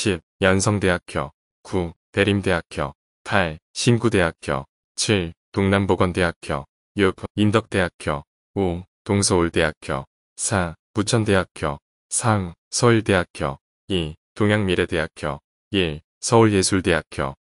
10. 연성대학교 9. 대림대학교 8. 신구대학교 7. 동남보건대학교 6. 인덕대학교 5. 동서울대학교 4. 부천대학교 3. 서울대학교 2. 동양미래대학교 1. 서울예술대학교